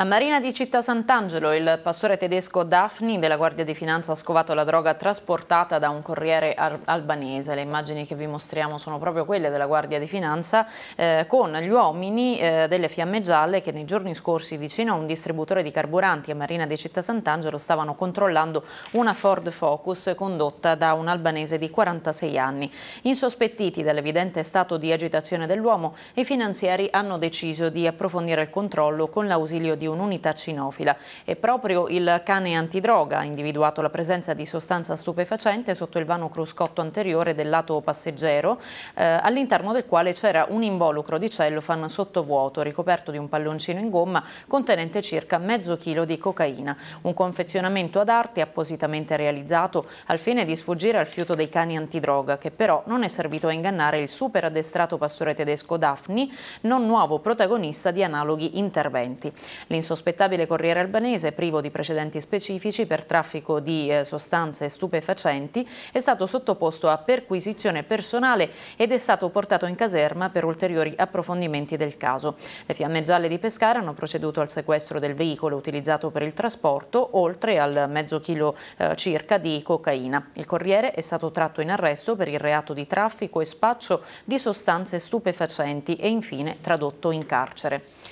A Marina di Città Sant'Angelo il pastore tedesco Daphne della Guardia di Finanza ha scovato la droga trasportata da un corriere albanese. Le immagini che vi mostriamo sono proprio quelle della Guardia di Finanza eh, con gli uomini eh, delle fiamme gialle che nei giorni scorsi vicino a un distributore di carburanti a Marina di Città Sant'Angelo stavano controllando una Ford Focus condotta da un albanese di 46 anni. Insospettiti dall'evidente stato di agitazione dell'uomo, i finanzieri hanno deciso di approfondire il controllo con l'ausilio di un'unità cinofila e proprio il cane antidroga ha individuato la presenza di sostanza stupefacente sotto il vano cruscotto anteriore del lato passeggero eh, all'interno del quale c'era un involucro di cellofan sottovuoto ricoperto di un palloncino in gomma contenente circa mezzo chilo di cocaina, un confezionamento ad arte appositamente realizzato al fine di sfuggire al fiuto dei cani antidroga che però non è servito a ingannare il super addestrato pastore tedesco Daphne, non nuovo protagonista di analoghi interventi. L'insospettabile corriere albanese, privo di precedenti specifici per traffico di eh, sostanze stupefacenti, è stato sottoposto a perquisizione personale ed è stato portato in caserma per ulteriori approfondimenti del caso. Le fiamme gialle di Pescara hanno proceduto al sequestro del veicolo utilizzato per il trasporto, oltre al mezzo chilo eh, circa di cocaina. Il corriere è stato tratto in arresto per il reato di traffico e spaccio di sostanze stupefacenti e infine tradotto in carcere.